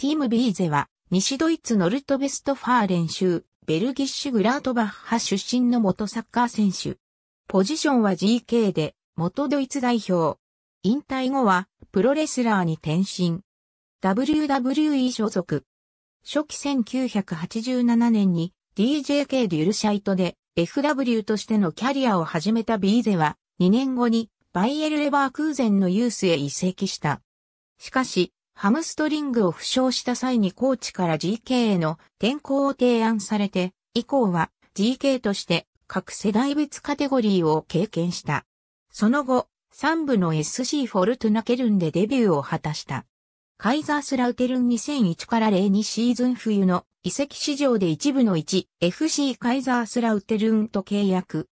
ティーム・ビーゼは、西ドイツノルトベストファー練習、ベルギッシュ・グラートバッハ出身の元サッカー選手。ポジションは GK で、元ドイツ代表。引退後は、プロレスラーに転身。WWE 所属。初期1987年に DJK デュルシャイトで FW としてのキャリアを始めたビーゼは2年後にバイエルレバークーゼンのユースへ移籍した。しかし、ハムストリングを負傷した際にコーチから GK への転向を提案されて、以降は GK として各世代別カテゴリーを経験した。その後、3部の SC フォルトゥナケルンでデビューを果たした。カイザースラウテルン2001から02シーズン冬の遺跡市場で一部の 1FC カイザースラウテルンと契約。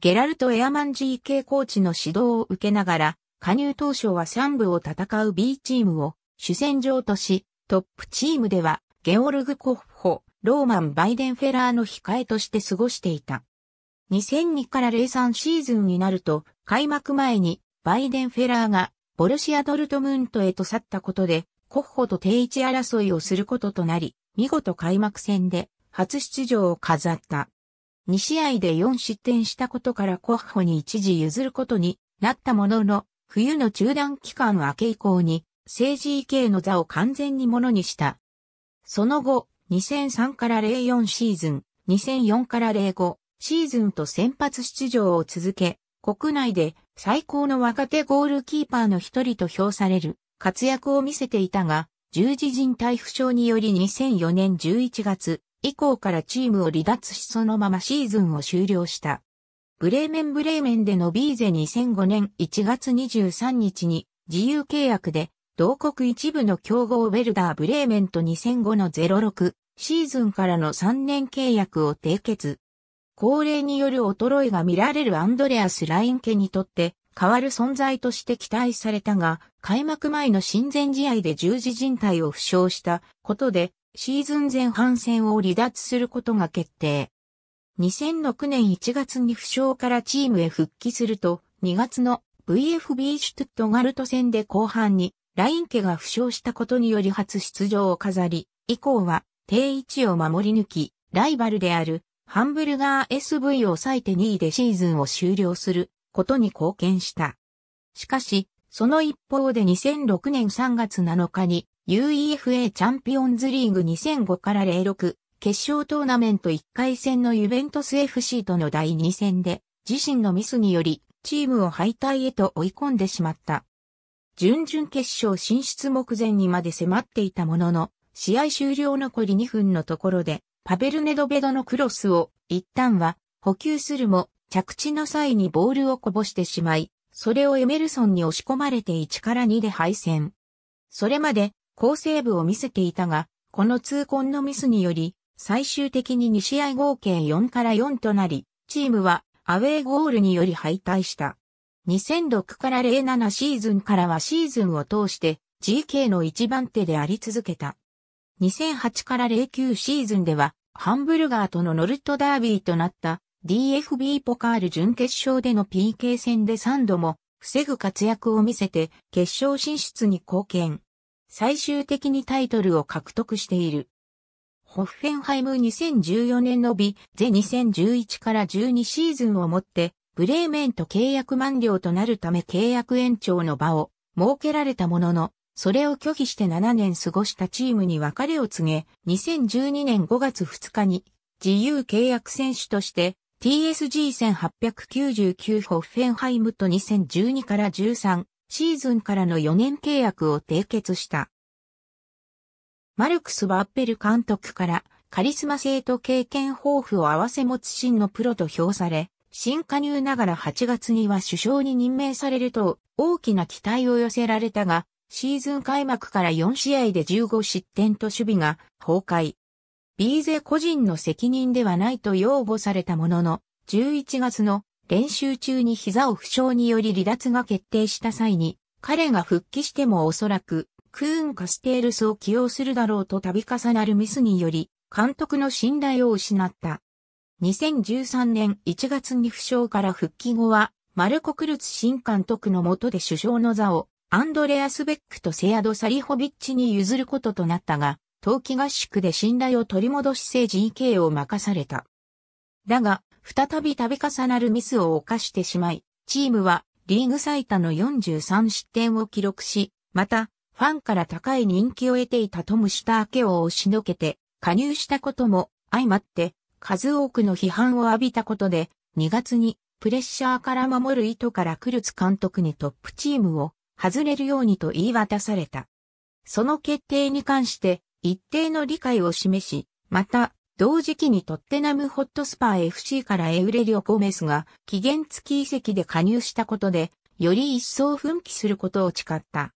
ゲラルト・エアマン GK コーチの指導を受けながら、加入当初は3部を戦う B チームを主戦場とし、トップチームでは、ゲオルグ・コッホ、ローマン・バイデンフェラーの控えとして過ごしていた。2002から03シーズンになると、開幕前に、バイデンフェラーが、ボルシア・ドルトムントへと去ったことで、コッホと定位置争いをすることとなり、見事開幕戦で、初出場を飾った。2試合で4失点したことからコッホに一時譲ることになったものの、冬の中断期間明け以降に政治系の座を完全にものにした。その後、2003から04シーズン、2004から05シーズンと先発出場を続け、国内で最高の若手ゴールキーパーの一人と評される活躍を見せていたが、十字人体負傷により2004年11月以降からチームを離脱しそのままシーズンを終了した。ブレーメンブレーメンでのビーゼ2005年1月23日に自由契約で同国一部の強豪ウェルダー・ブレーメンと2005の06シーズンからの3年契約を締結。高齢による衰えが見られるアンドレアス・ライン家にとって変わる存在として期待されたが、開幕前の親善試合で十字靭帯を負傷したことで、シーズン前半戦を離脱することが決定。2006年1月に負傷からチームへ復帰すると、2月の VFB シュトゥットガルト戦で後半にライン家が負傷したことにより初出場を飾り、以降は定位置を守り抜き、ライバルであるハンブルガー SV を抑えて2位でシーズンを終了することに貢献した。しかし、その一方で2006年3月7日に UEFA チャンピオンズリーグ2005から06決勝トーナメント1回戦のユベントス FC との第2戦で自身のミスによりチームを敗退へと追い込んでしまった。準々決勝進出目前にまで迫っていたものの、試合終了残り2分のところで、パベルネドベドのクロスを一旦は補給するも、着地の際にボールをこぼしてしまい、それをエメルソンに押し込まれて1から2で敗戦。それまで好セーブを見せていたが、この痛恨のミスにより、最終的に2試合合計4から4となり、チームはアウェーゴールにより敗退した。2006から07シーズンからはシーズンを通して GK の一番手であり続けた。2008から09シーズンではハンブルガーとのノルトダービーとなった DFB ポカール準決勝での PK 戦で3度も防ぐ活躍を見せて決勝進出に貢献。最終的にタイトルを獲得している。ホッフェンハイム2014年のビ、ゼ2011から12シーズンをもってブレーメンと契約満了となるため契約延長の場を設けられたものの、それを拒否して7年過ごしたチームに別れを告げ、2012年5月2日に自由契約選手として TSG1899 ホッフェンハイムと2012から13シーズンからの4年契約を締結した。マルクス・バッペル監督からカリスマ性と経験豊富を合わせ持つ真のプロと評され、新加入ながら8月には首相に任命されると大きな期待を寄せられたが、シーズン開幕から4試合で15失点と守備が崩壊。ビーゼ個人の責任ではないと擁護されたものの、11月の練習中に膝を負傷により離脱が決定した際に、彼が復帰してもおそらく、クーン・カステールスを起用するだろうと度重なるミスにより、監督の信頼を失った。2013年1月に負傷から復帰後は、マルコ・クルツ新監督の下で首相の座を、アンドレアス・ベックとセアド・サリホビッチに譲ることとなったが、冬季合宿で信頼を取り戻し政治 GK を任された。だが、再び度重なるミスを犯してしまい、チームはリーグ最多の43失点を記録し、また、ファンから高い人気を得ていたトム・シターケを押しのけて、加入したことも相まって、数多くの批判を浴びたことで、2月にプレッシャーから守る意図からクルツ監督にトップチームを外れるようにと言い渡された。その決定に関して一定の理解を示し、また同時期にトッテナムホットスパー FC からエウレリオ・ゴメスが期限付き移籍で加入したことで、より一層奮起することを誓った。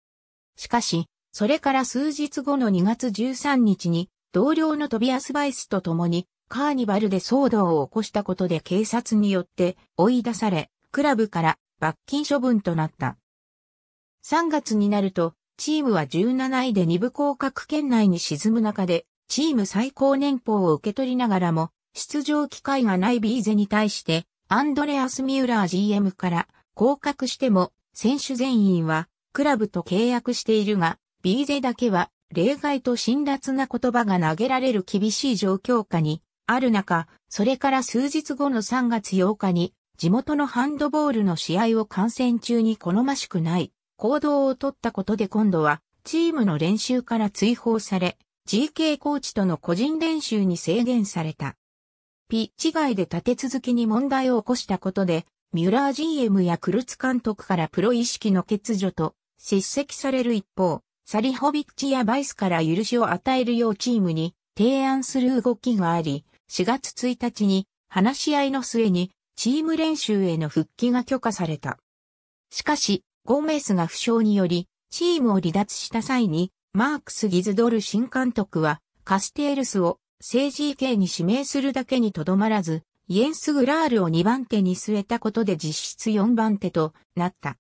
しかし、それから数日後の2月13日に同僚のトビアス・バイスと共にカーニバルで騒動を起こしたことで警察によって追い出され、クラブから罰金処分となった。3月になると、チームは17位で2部降格圏内に沈む中で、チーム最高年俸を受け取りながらも、出場機会がないビーゼに対して、アンドレアス・ミューラー GM から降格しても、選手全員はクラブと契約しているが、ビーゼだけは例外と辛辣な言葉が投げられる厳しい状況下にある中、それから数日後の3月8日に、地元のハンドボールの試合を観戦中に好ましくない行動をとったことで今度は、チームの練習から追放され、GK コーチとの個人練習に制限された。ピッチ外で立て続けに問題を起こしたことで、ミュラー GM やクルツ監督からプロ意識の欠如と叱責される一方、サリホビッチやバイスから許しを与えるようチームに提案する動きがあり、4月1日に話し合いの末にチーム練習への復帰が許可された。しかし、ゴメスが負傷により、チームを離脱した際に、マークス・ギズドル新監督は、カステールスを政治系に指名するだけにとどまらず、イエンス・グラールを2番手に据えたことで実質4番手となった。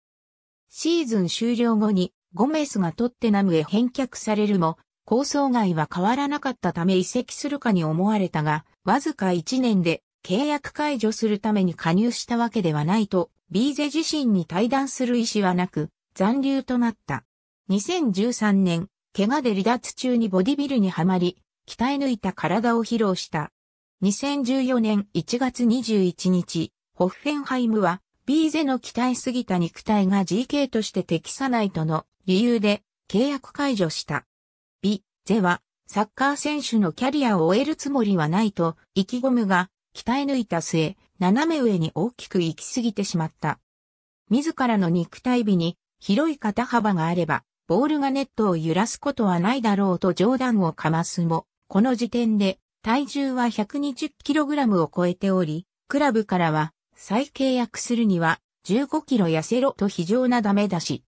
シーズン終了後にゴメスがトッテナムへ返却されるも、構想外は変わらなかったため移籍するかに思われたが、わずか1年で契約解除するために加入したわけではないと、ビーゼ自身に対談する意思はなく、残留となった。2013年、怪我で離脱中にボディビルにはまり、鍛え抜いた体を披露した。2014年1月21日、ホッフェンハイムは、ビーゼの鍛えすぎた肉体が GK として適さないとの理由で契約解除した。ゼは、サッカー選手のキャリアを終えるつもりはないと、意気込むが、鍛え抜いた末、斜め上に大きく行き過ぎてしまった。自らの肉体美に、広い肩幅があれば、ボールがネットを揺らすことはないだろうと冗談をかますも、この時点で体重は 120kg を超えており、クラブからは再契約するには 15kg 痩せろと非常なダメだし。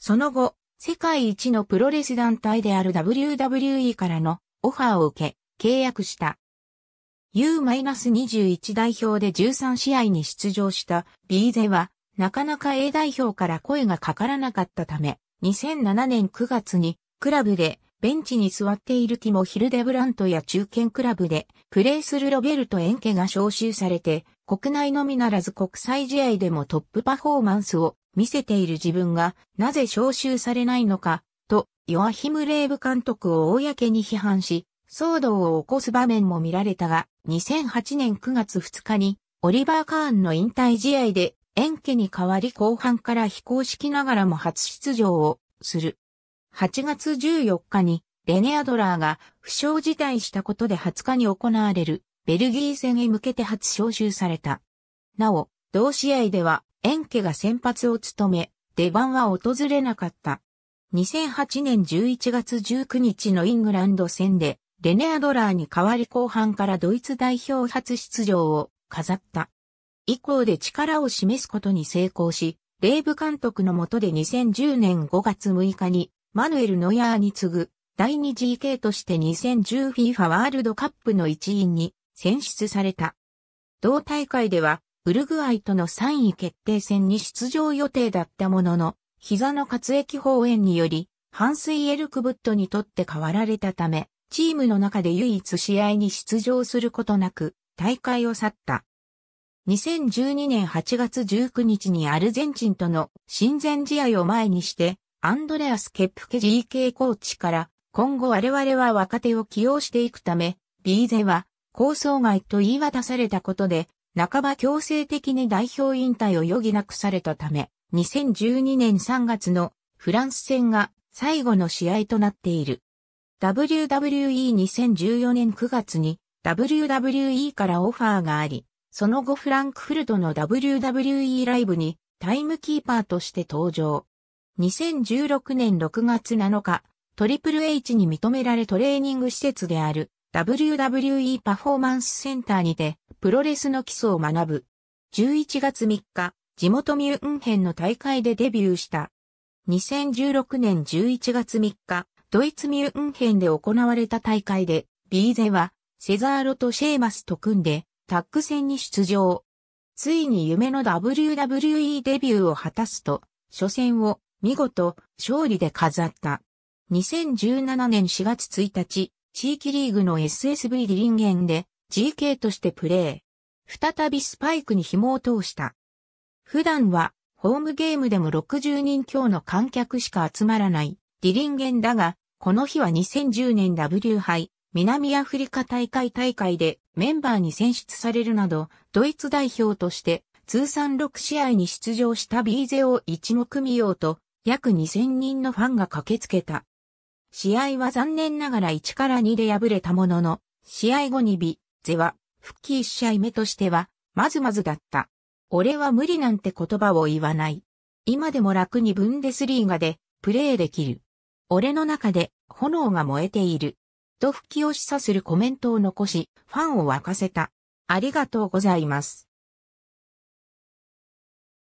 その後、世界一のプロレス団体である WWE からのオファーを受け、契約した。U-21 代表で13試合に出場した B ゼは、なかなか A 代表から声がかからなかったため、2007年9月にクラブでベンチに座っているティモ・ヒルデブラントや中堅クラブでプレーするロベルト・エンケが招集されて、国内のみならず国際試合でもトップパフォーマンスを見せている自分がなぜ招集されないのか、と、ヨアヒム・レーブ監督を公に批判し、騒動を起こす場面も見られたが、2008年9月2日に、オリバー・カーンの引退試合で、エンケに代わり後半から非公式ながらも初出場をする。8月14日に、レネアドラーが負傷辞退したことで20日に行われるベルギー戦へ向けて初招集された。なお、同試合ではエンケが先発を務め、出番は訪れなかった。2008年11月19日のイングランド戦で、レネア・ドラーに代わり後半からドイツ代表初出場を飾った。以降で力を示すことに成功し、レーブ監督のもとで2010年5月6日に、マヌエル・ノヤーに次ぐ、第 2GK として 2010FIFA ワールドカップの一員に選出された。同大会では、ウルグアイとの3位決定戦に出場予定だったものの、膝の滑液方炎により、ハンスイエルクブットにとって変わられたため、チームの中で唯一試合に出場することなく、大会を去った。2012年8月19日にアルゼンチンとの親善試合を前にして、アンドレアス・ケップケ GK コーチから、今後我々は若手を起用していくため、ビーゼは構想外と言い渡されたことで、半ば強制的に代表引退を余儀なくされたため、2012年3月のフランス戦が最後の試合となっている。WWE2014 年9月に WWE からオファーがあり、その後フランクフルトの WWE ライブにタイムキーパーとして登場。2016年6月7日、トリプル H に認められトレーニング施設である WWE パフォーマンスセンターにてプロレスの基礎を学ぶ。11月3日、地元ミュンヘンの大会でデビューした。2016年11月3日、ドイツミュンヘンで行われた大会で、ビーゼは、セザーロとシェーマスと組んで、タッグ戦に出場。ついに夢の WWE デビューを果たすと、初戦を見事勝利で飾った。2017年4月1日、地域リーグの SSV リリンゲンで GK としてプレー。再びスパイクに紐を通した。普段は、ホームゲームでも60人強の観客しか集まらないディリンゲンだが、この日は2010年 W 杯南アフリカ大会大会でメンバーに選出されるなど、ドイツ代表として通算6試合に出場した b 一目見ようと約2000人のファンが駆けつけた。試合は残念ながら1から2で敗れたものの、試合後に B ゼは、復帰1試合目としては、まずまずだった。俺は無理なんて言葉を言わない。今でも楽にブンデスリーガでプレーできる。俺の中で炎が燃えている。と復帰を示唆するコメントを残し、ファンを沸かせた。ありがとうございます。